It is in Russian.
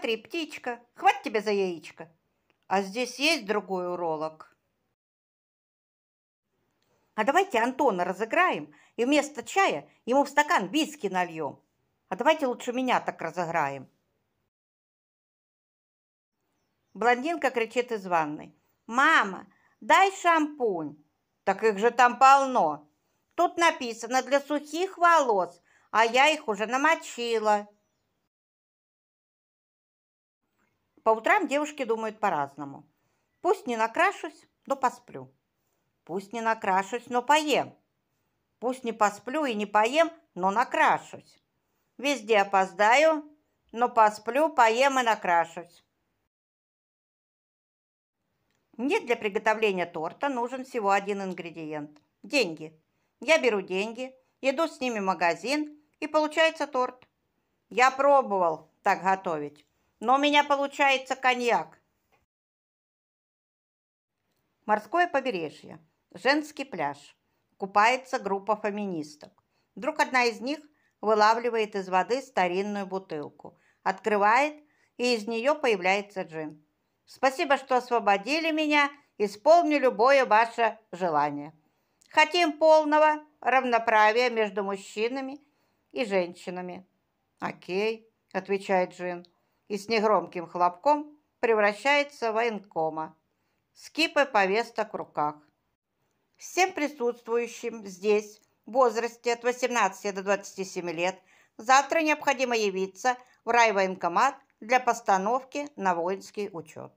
Смотри, птичка, хватит тебя за яичко. А здесь есть другой уролог. А давайте Антона разыграем и вместо чая ему в стакан виски нальем. А давайте лучше меня так разыграем. Блондинка кричит из ванной. «Мама, дай шампунь!» «Так их же там полно!» «Тут написано для сухих волос, а я их уже намочила!» По утрам девушки думают по-разному. Пусть не накрашусь, но посплю. Пусть не накрашусь, но поем. Пусть не посплю и не поем, но накрашусь. Везде опоздаю, но посплю, поем и накрашусь. Мне для приготовления торта нужен всего один ингредиент – деньги. Я беру деньги, иду с ними в магазин, и получается торт. Я пробовал так готовить. Но у меня получается коньяк. Морское побережье. Женский пляж. Купается группа феминисток. Вдруг одна из них вылавливает из воды старинную бутылку, открывает, и из нее появляется джин. «Спасибо, что освободили меня. Исполню любое ваше желание. Хотим полного равноправия между мужчинами и женщинами». «Окей», – отвечает Джин и с негромким хлопком превращается в военкома. Скипы повесток в руках. Всем присутствующим здесь в возрасте от 18 до 27 лет завтра необходимо явиться в райвоенкомат для постановки на воинский учет.